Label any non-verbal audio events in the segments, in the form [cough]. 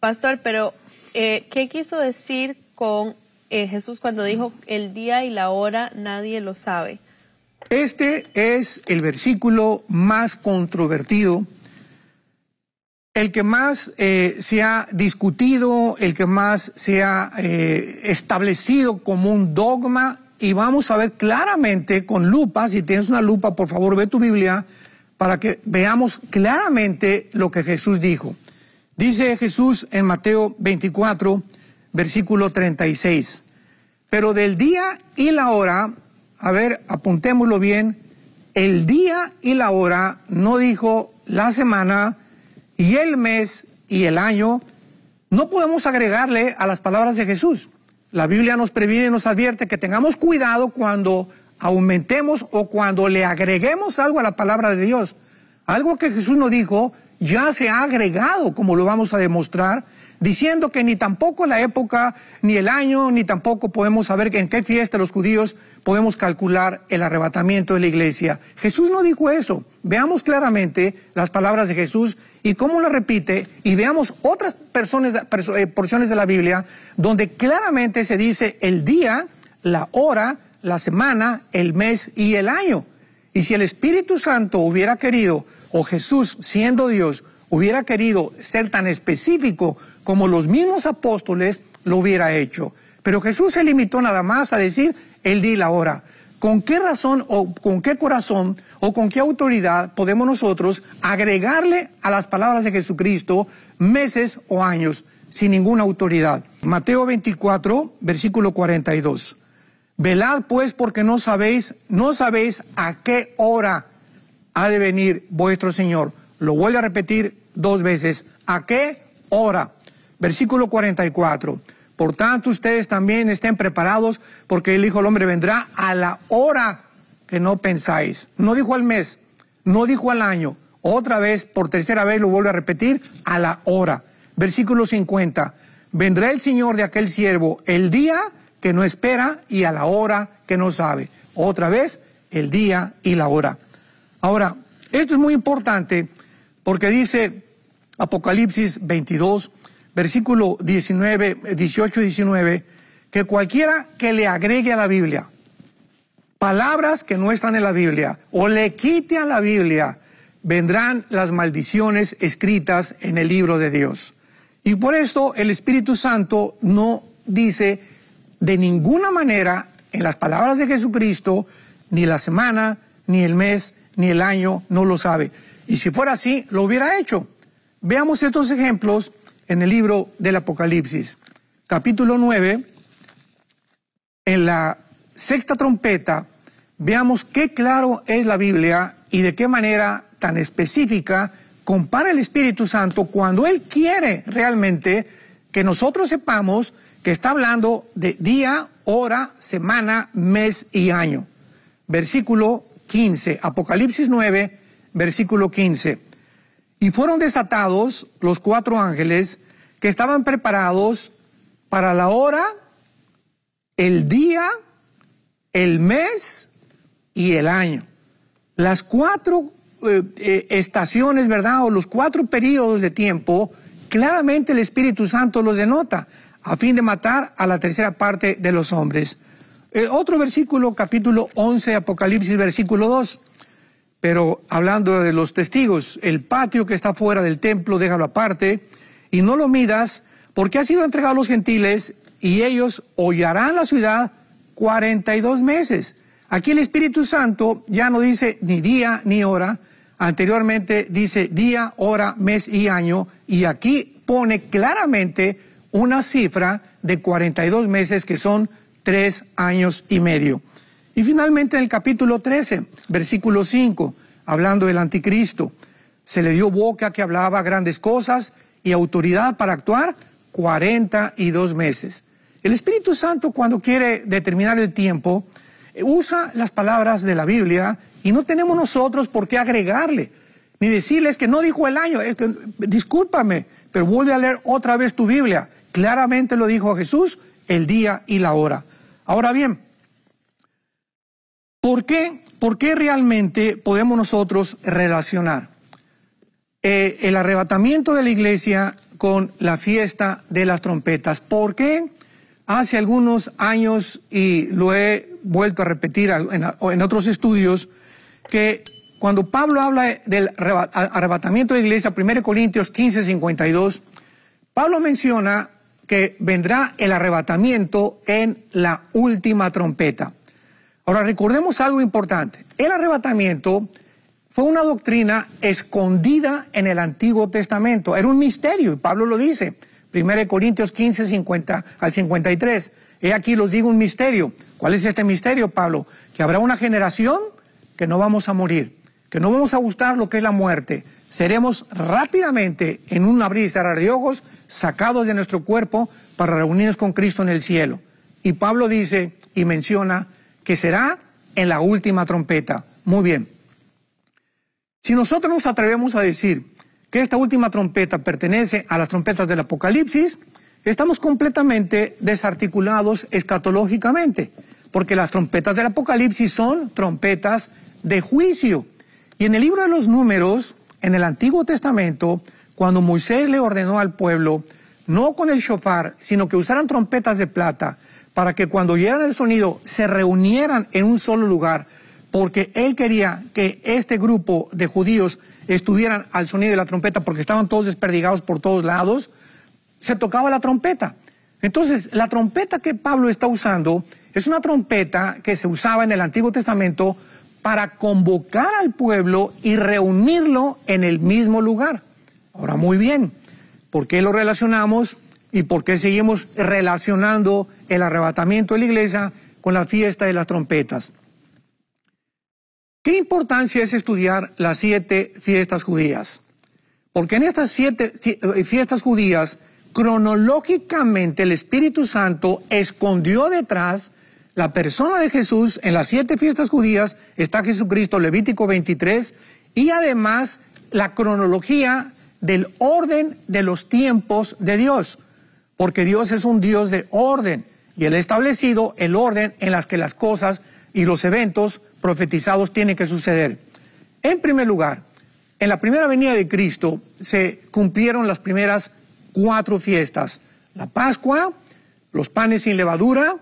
Pastor, pero eh, ¿qué quiso decir con eh, Jesús cuando dijo el día y la hora nadie lo sabe? Este es el versículo más controvertido, el que más eh, se ha discutido, el que más se ha establecido como un dogma y vamos a ver claramente con lupa, si tienes una lupa, por favor ve tu Biblia, para que veamos claramente lo que Jesús dijo. Dice Jesús en Mateo 24, versículo 36. Pero del día y la hora, a ver, apuntémoslo bien, el día y la hora no dijo la semana y el mes y el año, no podemos agregarle a las palabras de Jesús. La Biblia nos previene y nos advierte que tengamos cuidado cuando aumentemos o cuando le agreguemos algo a la palabra de Dios. Algo que Jesús no dijo, ya se ha agregado, como lo vamos a demostrar, diciendo que ni tampoco la época, ni el año, ni tampoco podemos saber en qué fiesta los judíos podemos calcular el arrebatamiento de la iglesia. Jesús no dijo eso. Veamos claramente las palabras de Jesús y cómo lo repite y veamos otras personas, eh, porciones de la Biblia donde claramente se dice el día, la hora, la semana, el mes y el año. Y si el Espíritu Santo hubiera querido o Jesús, siendo Dios, hubiera querido ser tan específico como los mismos apóstoles lo hubiera hecho. Pero Jesús se limitó nada más a decir el día y la hora. ¿Con qué razón o con qué corazón o con qué autoridad podemos nosotros agregarle a las palabras de Jesucristo meses o años sin ninguna autoridad? Mateo 24, versículo 42. Velad pues porque no sabéis, no sabéis a qué hora ha de venir vuestro Señor. Lo vuelve a repetir dos veces. ¿A qué hora? Versículo 44. Por tanto, ustedes también estén preparados porque el Hijo del Hombre vendrá a la hora que no pensáis. No dijo al mes, no dijo al año. Otra vez, por tercera vez lo vuelve a repetir, a la hora. Versículo 50. Vendrá el Señor de aquel siervo el día que no espera y a la hora que no sabe. Otra vez, el día y la hora. Ahora, esto es muy importante porque dice Apocalipsis 22, versículo 19, 18 y 19, que cualquiera que le agregue a la Biblia palabras que no están en la Biblia o le quite a la Biblia, vendrán las maldiciones escritas en el libro de Dios. Y por esto el Espíritu Santo no dice de ninguna manera en las palabras de Jesucristo, ni la semana, ni el mes, ni el año no lo sabe. Y si fuera así, lo hubiera hecho. Veamos estos ejemplos en el libro del Apocalipsis, capítulo 9, en la sexta trompeta, veamos qué claro es la Biblia y de qué manera tan específica compara el Espíritu Santo cuando Él quiere realmente que nosotros sepamos que está hablando de día, hora, semana, mes y año. Versículo 15, Apocalipsis 9, versículo 15. Y fueron desatados los cuatro ángeles que estaban preparados para la hora, el día, el mes y el año. Las cuatro eh, eh, estaciones, ¿verdad? O los cuatro periodos de tiempo, claramente el Espíritu Santo los denota, a fin de matar a la tercera parte de los hombres. Eh, otro versículo, capítulo 11, Apocalipsis, versículo 2. Pero hablando de los testigos, el patio que está fuera del templo, déjalo aparte y no lo midas, porque ha sido entregado a los gentiles y ellos hollarán la ciudad 42 meses. Aquí el Espíritu Santo ya no dice ni día ni hora, anteriormente dice día, hora, mes y año, y aquí pone claramente una cifra de 42 meses que son tres años y medio. Y finalmente en el capítulo 13, versículo 5, hablando del anticristo, se le dio boca que hablaba grandes cosas y autoridad para actuar Cuarenta y dos meses. El Espíritu Santo cuando quiere determinar el tiempo usa las palabras de la Biblia y no tenemos nosotros por qué agregarle ni decirles que no dijo el año, discúlpame, pero vuelve a leer otra vez tu Biblia. Claramente lo dijo Jesús, el día y la hora. Ahora bien, ¿por qué, por qué realmente podemos nosotros relacionar eh, el arrebatamiento de la iglesia con la fiesta de las trompetas? ¿Por qué? Hace algunos años, y lo he vuelto a repetir en otros estudios, que cuando Pablo habla del arrebatamiento de la iglesia, 1 Corintios 15, 52, Pablo menciona que vendrá el arrebatamiento en la última trompeta. Ahora recordemos algo importante. El arrebatamiento fue una doctrina escondida en el Antiguo Testamento. Era un misterio, y Pablo lo dice. 1 Corintios 15, al 53. He aquí los digo un misterio. ¿Cuál es este misterio, Pablo? Que habrá una generación que no vamos a morir, que no vamos a gustar lo que es la muerte, seremos rápidamente, en un abrir y cerrar de ojos, sacados de nuestro cuerpo para reunirnos con Cristo en el cielo. Y Pablo dice y menciona que será en la última trompeta. Muy bien. Si nosotros nos atrevemos a decir que esta última trompeta pertenece a las trompetas del Apocalipsis, estamos completamente desarticulados escatológicamente, porque las trompetas del Apocalipsis son trompetas de juicio. Y en el libro de los números, en el Antiguo Testamento, cuando Moisés le ordenó al pueblo, no con el shofar, sino que usaran trompetas de plata, para que cuando oyeran el sonido se reunieran en un solo lugar, porque él quería que este grupo de judíos estuvieran al sonido de la trompeta, porque estaban todos desperdigados por todos lados, se tocaba la trompeta. Entonces, la trompeta que Pablo está usando es una trompeta que se usaba en el Antiguo Testamento para convocar al pueblo y reunirlo en el mismo lugar. Ahora, muy bien, ¿por qué lo relacionamos y por qué seguimos relacionando el arrebatamiento de la iglesia con la fiesta de las trompetas? ¿Qué importancia es estudiar las siete fiestas judías? Porque en estas siete eh, fiestas judías, cronológicamente el Espíritu Santo escondió detrás la persona de Jesús en las siete fiestas judías está Jesucristo, Levítico 23, y además la cronología del orden de los tiempos de Dios, porque Dios es un Dios de orden y él ha establecido el orden en las que las cosas y los eventos profetizados tienen que suceder. En primer lugar, en la primera venida de Cristo se cumplieron las primeras cuatro fiestas, la Pascua, los panes sin levadura,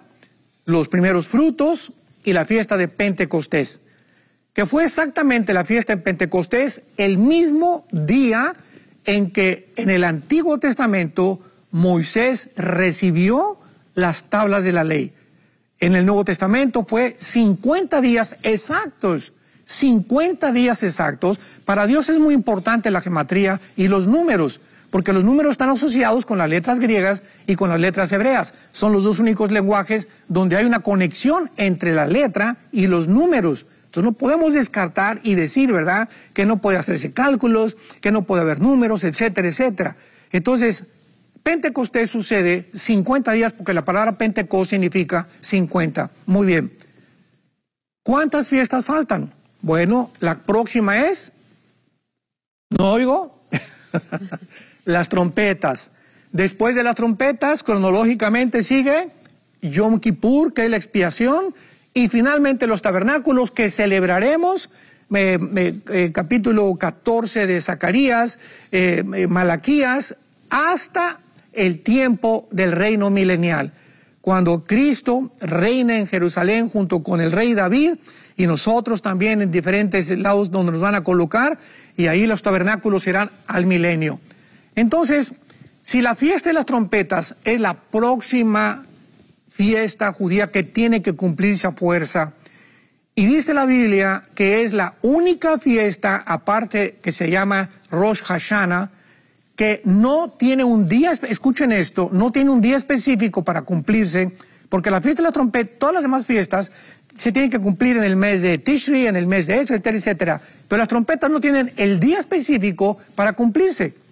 los primeros frutos y la fiesta de Pentecostés, que fue exactamente la fiesta de Pentecostés el mismo día en que en el Antiguo Testamento Moisés recibió las tablas de la ley. En el Nuevo Testamento fue 50 días exactos 50 días exactos. Para Dios es muy importante la geometría y los números porque los números están asociados con las letras griegas y con las letras hebreas. Son los dos únicos lenguajes donde hay una conexión entre la letra y los números. Entonces no podemos descartar y decir, ¿verdad?, que no puede hacerse cálculos, que no puede haber números, etcétera, etcétera. Entonces, Pentecostés sucede 50 días porque la palabra Pentecostés significa 50. Muy bien. ¿Cuántas fiestas faltan? Bueno, la próxima es... No oigo. [laughs] las trompetas. Después de las trompetas, cronológicamente sigue Yom Kippur, que es la expiación, y finalmente los tabernáculos que celebraremos, eh, eh, eh, capítulo 14 de Zacarías, Malaquías, hasta el tiempo del reino milenial, cuando Cristo reina en Jerusalén junto con el rey David y nosotros también en diferentes lados donde nos van a colocar, y ahí los tabernáculos irán al milenio. Entonces, si la fiesta de las trompetas es la próxima fiesta judía que tiene que cumplirse a fuerza, y dice la Biblia que es la única fiesta, aparte que se llama Rosh Hashanah, que no tiene un día, escuchen esto, no tiene un día específico para cumplirse, porque la fiesta de las trompetas, todas las demás fiestas, se tienen que cumplir en el mes de Tishri, en el mes de etcétera, etcétera. Pero las trompetas no tienen el día específico para cumplirse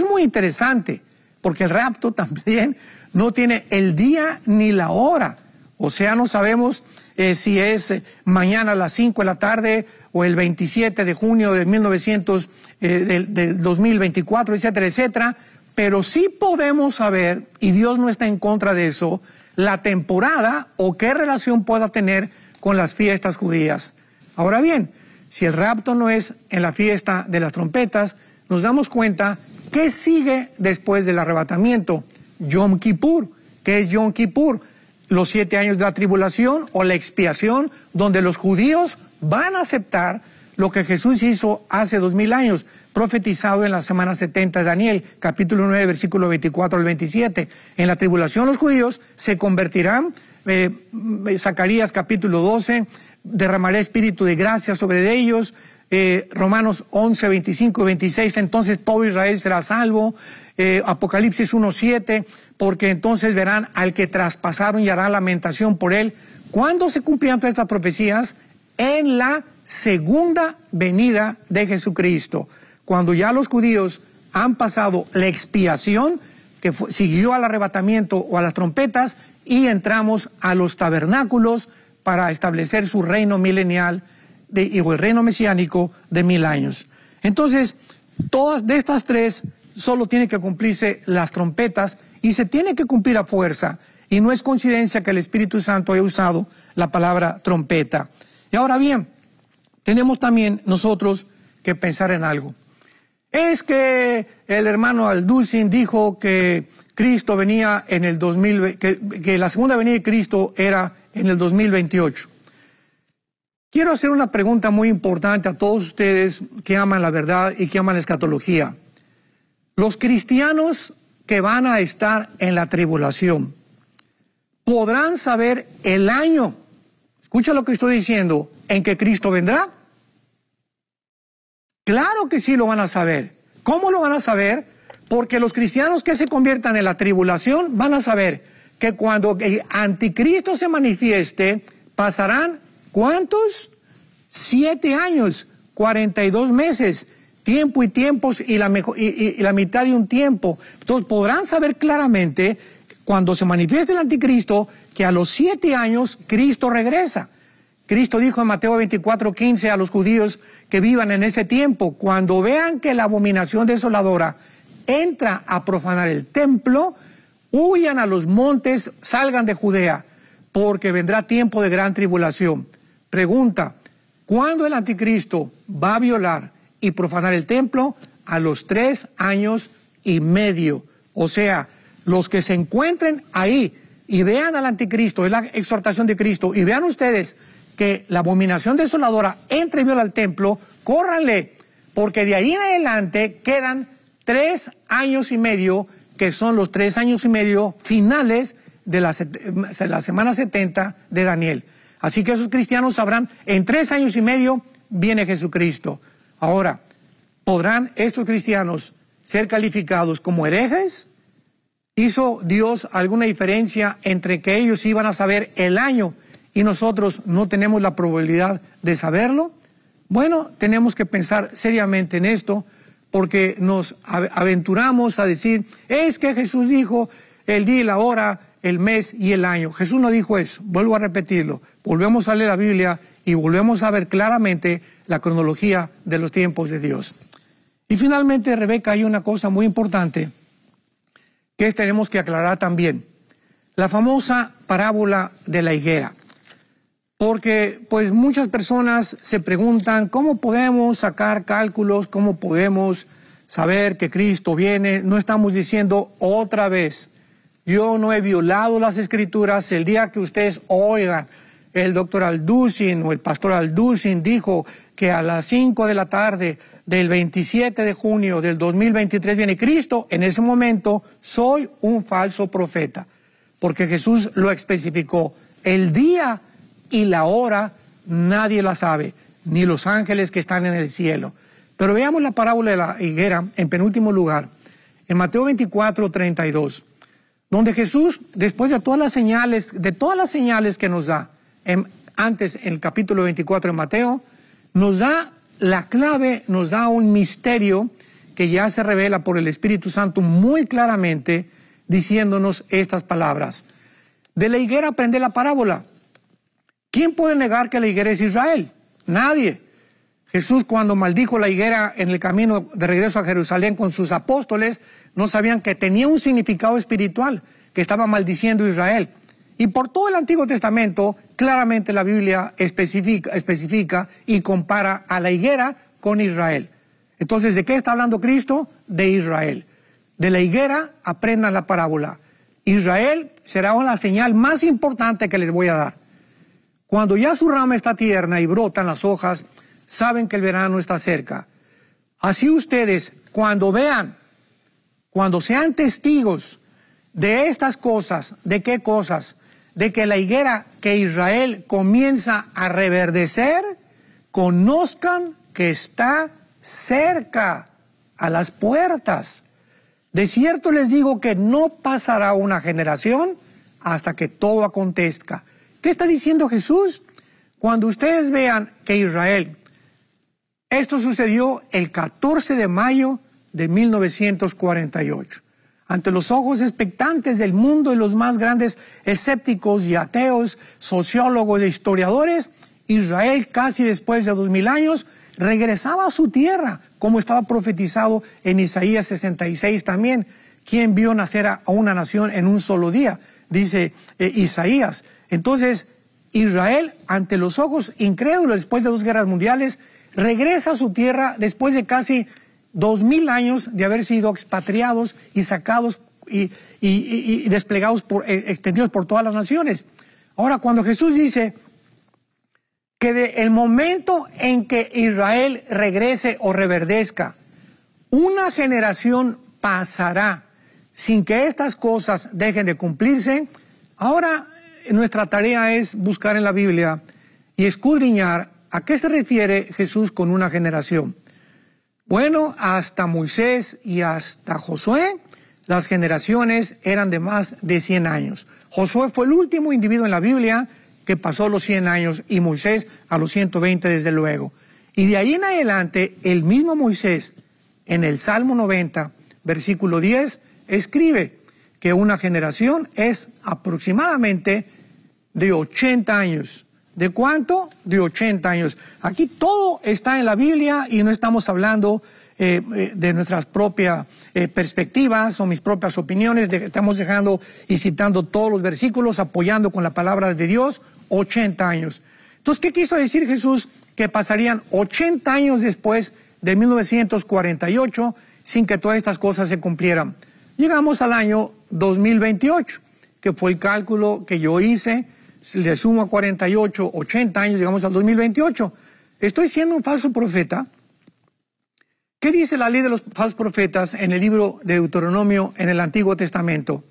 es muy interesante, porque el rapto [laughs] también no tiene el día ni la hora. O sea, no sabemos eh, si es eh, mañana a las 5 de la tarde o el 27 de junio de 1900, eh, del, del 2024, etcétera, etcétera. Pero sí podemos saber, y Dios no está en contra de eso, la temporada o qué relación pueda tener con las fiestas judías. Ahora bien, si el rapto no es en la fiesta de las trompetas, nos damos cuenta ¿Qué sigue después del arrebatamiento? Yom Kippur. ¿Qué es Yom Kippur? Los siete años de la tribulación o la expiación, donde los judíos van a aceptar lo que Jesús hizo hace dos mil años, profetizado en la semana 70 de Daniel, capítulo 9, versículo 24 al 27. En la tribulación los judíos se convertirán, eh, Zacarías capítulo 12, derramaré espíritu de gracia sobre ellos, eh, Romanos 11, 25 y 26, entonces todo Israel será salvo. Eh, Apocalipsis 1, 7, porque entonces verán al que traspasaron y hará lamentación por él. ¿Cuándo se cumplían todas estas profecías? En la segunda venida de Jesucristo, cuando ya los judíos han pasado la expiación que siguió al arrebatamiento o a las trompetas y entramos a los tabernáculos para establecer su reino milenial de, el reino mesiánico de mil años. Entonces, todas de estas tres solo tienen que cumplirse las trompetas y se tiene que cumplir a fuerza. Y no es coincidencia que el Espíritu Santo haya usado la palabra trompeta. Y ahora bien, tenemos también nosotros que pensar en algo. Es que el hermano Aldusin dijo que Cristo venía en el 2000, que la segunda venida de Cristo era en el 2028. Quiero hacer una pregunta muy importante a todos ustedes que aman la verdad y que aman la escatología. Los cristianos que van a estar en la tribulación podrán saber el año, escucha lo que estoy diciendo, en que Cristo vendrá. Claro que sí lo van a saber. ¿Cómo lo van a saber? Porque los cristianos que se conviertan en la tribulación van a saber que cuando el anticristo se manifieste, pasarán ¿Cuántos? Siete años, cuarenta y dos meses, tiempo y tiempos y la, la mitad de un tiempo. Entonces podrán saber claramente cuando se manifieste el anticristo que a los siete años Cristo regresa. Cristo dijo en Mateo 24, 15 a los judíos que vivan en ese tiempo, cuando vean que la abominación desoladora entra a profanar el templo, huyan a los montes, salgan de Judea, porque vendrá tiempo de gran tribulación. Pregunta, ¿cuándo el anticristo va a violar y profanar el templo? A los tres años y medio. O sea, los que se encuentren ahí y vean al anticristo, es la exhortación de Cristo, y vean ustedes que la abominación desoladora entre y viola el templo, córranle, porque de ahí en adelante quedan tres años y medio, que son los tres años y medio finales de la, semana 70 de Daniel. Así que esos cristianos sabrán, en tres años y medio viene Jesucristo. Ahora, ¿podrán estos cristianos ser calificados como herejes? ¿Hizo Dios alguna diferencia entre que ellos iban a saber el año y nosotros no tenemos la probabilidad de saberlo? Bueno, tenemos que pensar seriamente en esto porque nos aventuramos a decir, es que Jesús dijo el día y la hora el mes y el año. Jesús no dijo eso, vuelvo a repetirlo. Volvemos a leer la Biblia y volvemos a ver claramente la cronología de los tiempos de Dios. Y finalmente, Rebeca, hay una cosa muy importante que tenemos que aclarar también. La famosa parábola de la higuera. Porque pues muchas personas se preguntan cómo podemos sacar cálculos, cómo podemos saber que Cristo viene. No estamos diciendo otra vez, yo no he violado las escrituras. El día que ustedes oigan, el doctor Alducin o el pastor Alducin dijo que a las 5 de la tarde del 27 de junio del 2023 viene Cristo, en ese momento soy un falso profeta, porque Jesús lo especificó. El día y la hora nadie la sabe, ni los ángeles que están en el cielo. Pero veamos la parábola de la higuera en penúltimo lugar, en Mateo 24, 32 donde Jesús, después de todas las señales, de todas las señales que nos da, antes en el capítulo 24 de Mateo, nos da la clave, nos da un misterio que ya se revela por el Espíritu Santo muy claramente, diciéndonos estas palabras. De la higuera aprende la parábola. ¿Quién puede negar que la higuera es Israel? Nadie. Jesús cuando maldijo la higuera en el camino de regreso a Jerusalén con sus apóstoles, no sabían que tenía un significado espiritual, que estaba maldiciendo a Israel. Y por todo el Antiguo Testamento, claramente la Biblia especifica, y compara a la higuera con Israel. Entonces, ¿de qué está hablando Cristo? De Israel. De la higuera aprendan la parábola. Israel será la señal más importante que les voy a dar. Cuando ya su rama está tierna y brotan las hojas, saben que el verano está cerca. Así ustedes, cuando vean, cuando sean testigos de estas cosas, ¿de qué cosas? De que la higuera que Israel comienza a reverdecer, conozcan que está cerca a las puertas. De cierto les digo que no pasará una generación hasta que todo acontezca. ¿Qué está diciendo Jesús? Cuando ustedes vean que Israel esto sucedió el 14 de mayo de 1948. Ante los ojos expectantes del mundo y los más grandes escépticos y ateos, sociólogos e historiadores, Israel casi después de dos mil años regresaba a su tierra, como estaba profetizado en Isaías 66 también, quien vio nacer a una nación en un solo día, dice eh, Isaías. Entonces, Israel, ante los ojos incrédulos después de dos guerras mundiales, regresa a su tierra después de casi dos mil años de haber sido expatriados y sacados y, desplegados por, eh, extendidos por todas las naciones. Ahora, cuando Jesús dice que de el momento en que Israel regrese o reverdezca, una generación pasará sin que estas cosas dejen de cumplirse, ahora nuestra tarea es buscar en la Biblia y escudriñar ¿A qué se refiere Jesús con una generación? Bueno, hasta Moisés y hasta Josué, las generaciones eran de más de 100 años. Josué fue el último individuo en la Biblia que pasó los 100 años y Moisés a los 120 desde luego. Y de ahí en adelante, el mismo Moisés, en el Salmo 90, versículo 10, escribe que una generación es aproximadamente de 80 años. ¿De cuánto? De 80 años. Aquí todo está en la Biblia y no estamos hablando eh, eh, de nuestras propias eh, perspectivas o mis propias opiniones. estamos dejando y citando todos los versículos, apoyando con la palabra de Dios, 80 años. Entonces, ¿qué quiso decir Jesús? Que pasarían 80 años después de 1948 sin que todas estas cosas se cumplieran. Llegamos al año 2028, que fue el cálculo que yo hice le sumo a 48, 80 años, llegamos al 2028. ¿Estoy siendo un falso profeta? ¿Qué dice la ley de los falsos profetas en el libro de Deuteronomio en el Antiguo Testamento?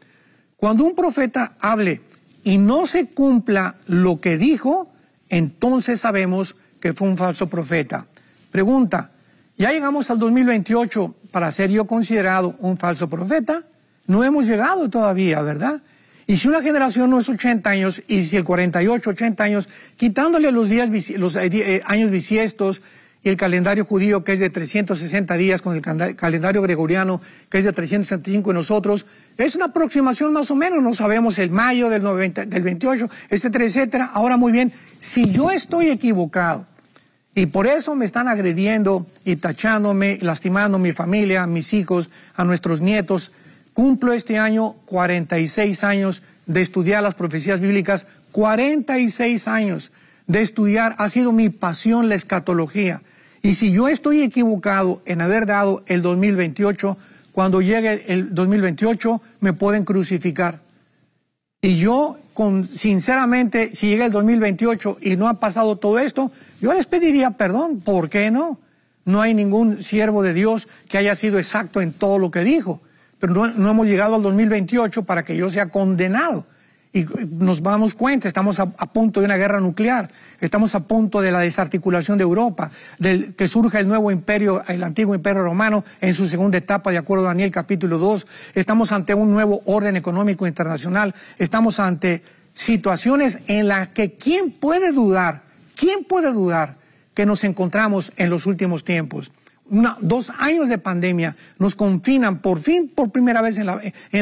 Cuando un profeta hable y no se cumpla lo que dijo, entonces sabemos que fue un falso profeta. Pregunta, ¿ya llegamos al 2028 para ser yo considerado un falso profeta? No hemos llegado todavía, ¿verdad? Y si una generación no es 80 años, y si el 48, 80 años, quitándole los, días, los eh, eh, años bisiestos y el calendario judío que es de 360 días con el calendario gregoriano que es de 365 y nosotros, es una aproximación más o menos, no sabemos el mayo del, del 28, etcétera, etcétera. Ahora muy bien, si yo estoy equivocado y por eso me están agrediendo y tachándome, lastimando a mi familia, a mis hijos, a nuestros nietos, Cumplo este año 46 años de estudiar las profecías bíblicas, 46 años de estudiar, ha sido mi pasión la escatología. Y si yo estoy equivocado en haber dado el 2028, cuando llegue el 2028 me pueden crucificar. Y yo, con, sinceramente, si llega el 2028 y no ha pasado todo esto, yo les pediría perdón. ¿Por qué no? No hay ningún siervo de Dios que haya sido exacto en todo lo que dijo pero no, hemos llegado al 2028 para que yo sea condenado. Y nos damos cuenta, estamos a, punto de una guerra nuclear, estamos a punto de la desarticulación de Europa, del que surja el nuevo imperio, el antiguo imperio romano en su segunda etapa, de acuerdo a Daniel capítulo 2, estamos ante un nuevo orden económico internacional, estamos ante situaciones en las que quién puede dudar, quién puede dudar que nos encontramos en los últimos tiempos dos años de pandemia, nos confinan, por fin, por primera vez en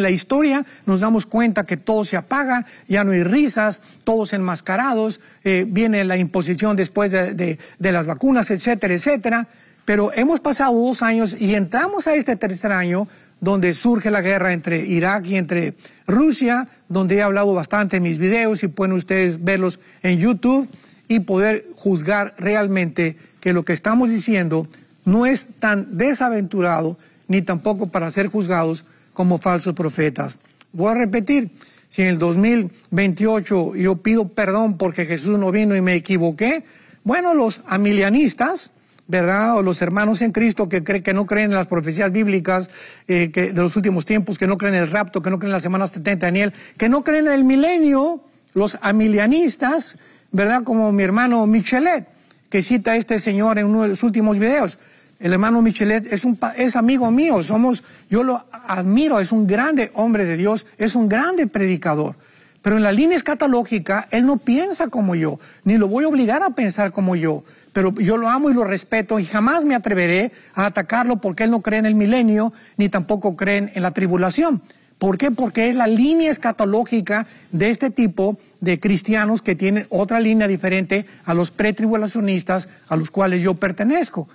la, historia, nos damos cuenta que todo se apaga, ya no hay risas, todos enmascarados, eh, viene la imposición después de, de las vacunas, etcétera, etcétera. Pero hemos pasado dos años y entramos a este tercer año donde surge la guerra entre Irak y entre Rusia, donde he hablado bastante en mis videos y pueden ustedes verlos en YouTube y poder juzgar realmente que lo que estamos diciendo no es tan desaventurado ni tampoco para ser juzgados como falsos profetas. Voy a repetir, si en el 2028 yo pido perdón porque Jesús no vino y me equivoqué, bueno, los amilianistas, ¿verdad? O los hermanos en Cristo que, que no creen en las profecías bíblicas eh, de los últimos tiempos, que no creen en el rapto, que no creen en las semanas 70 de Daniel, que no creen en el milenio, los amilianistas, ¿verdad? Como mi hermano Michelet, que cita a este señor en uno de los últimos videos. El hermano Michelet es, un, amigo mío, somos, yo lo admiro, es un grande hombre de Dios, es un grande predicador. Pero en la línea escatológica, él no piensa como yo, ni lo voy a obligar a pensar como yo. Pero yo lo amo y lo respeto y jamás me atreveré a atacarlo porque él no cree en el milenio, ni tampoco cree en la tribulación. ¿Por qué? Porque es la línea escatológica de este tipo de cristianos que tienen otra línea diferente a los pretribulacionistas a los cuales yo pertenezco.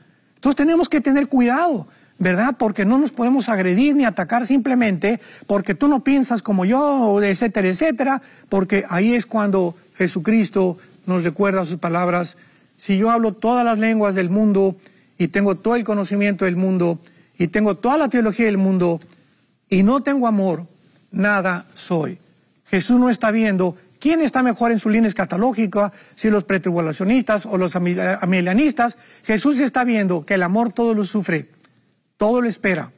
Entonces tenemos que tener cuidado. ¿verdad? Porque no nos podemos agredir ni atacar simplemente porque tú no piensas como yo, etcétera, etcétera, porque ahí es cuando Jesucristo nos recuerda sus palabras, si yo hablo todas las lenguas del mundo y tengo todo el conocimiento del mundo y tengo toda la teología del mundo y no tengo amor, nada soy. Jesús no está viendo ¿Quién está mejor en su línea escatológica? Si los pretribulacionistas o los amelianistas. Jesús está viendo que el amor todo lo sufre, todo lo espera,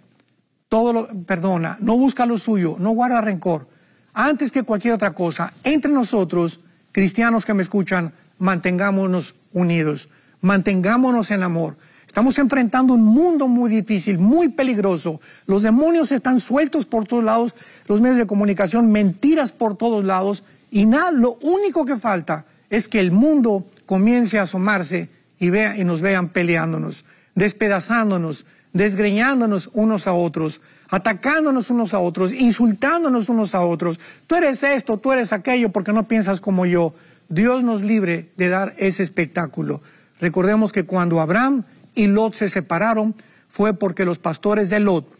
todo lo perdona, no busca lo suyo, no guarda rencor. Antes que cualquier otra cosa, entre nosotros, cristianos que me escuchan, mantengámonos unidos, mantengámonos en amor. Estamos enfrentando un mundo muy difícil, muy peligroso. Los demonios están sueltos por todos lados, los medios de comunicación, mentiras por todos lados y nada, lo único que falta es que el mundo comience a asomarse y, vea, y nos vean peleándonos, despedazándonos, desgreñándonos unos a otros, atacándonos unos a otros, insultándonos unos a otros. Tú eres esto, tú eres aquello, porque no piensas como yo. Dios nos libre de dar ese espectáculo. Recordemos que cuando Abraham y Lot se separaron fue porque los pastores de Lot,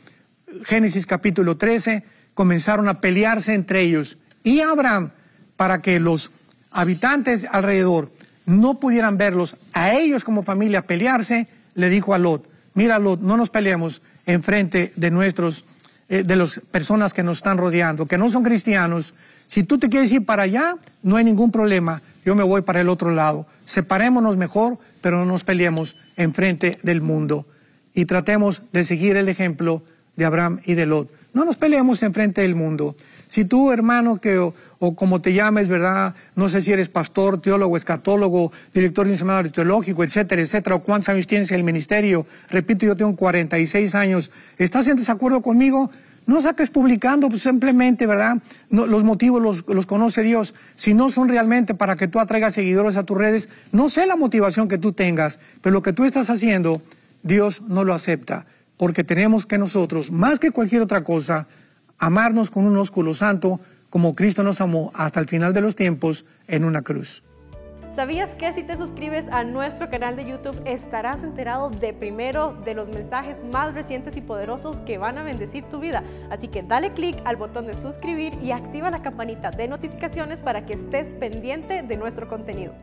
Génesis capítulo 13, comenzaron a pelearse entre ellos. Y Abraham para que los habitantes alrededor no pudieran verlos a ellos como familia pelearse, le dijo a Lot, mira Lot, no nos peleemos en frente de nuestros, eh, de las personas que nos están rodeando, que no son cristianos. Si tú te quieres ir para allá, no hay ningún problema, yo me voy para el otro lado. Separémonos mejor, pero no nos peleemos en frente del mundo. Y tratemos de seguir el ejemplo de Abraham y de Lot. No nos peleemos en frente del mundo. Si tú, hermano, que o, como te llames, ¿verdad? No sé si eres pastor, teólogo, escatólogo, director de un seminario teológico, etcétera, etcétera, o cuántos años tienes en el ministerio. Repito, yo tengo 46 años. ¿Estás en desacuerdo conmigo? No saques publicando, pues, simplemente, ¿verdad? los motivos los, los, conoce Dios. Si no son realmente para que tú atraigas seguidores a tus redes, no sé la motivación que tú tengas, pero lo que tú estás haciendo, Dios no lo acepta, porque tenemos que nosotros, más que cualquier otra cosa, amarnos con un ósculo santo como Cristo nos amó hasta el final de los tiempos en una cruz. ¿Sabías que si te suscribes a nuestro canal de YouTube estarás enterado de primero de los mensajes más recientes y poderosos que van a bendecir tu vida? Así que dale click al botón de suscribir y activa la campanita de notificaciones para que estés pendiente de nuestro contenido.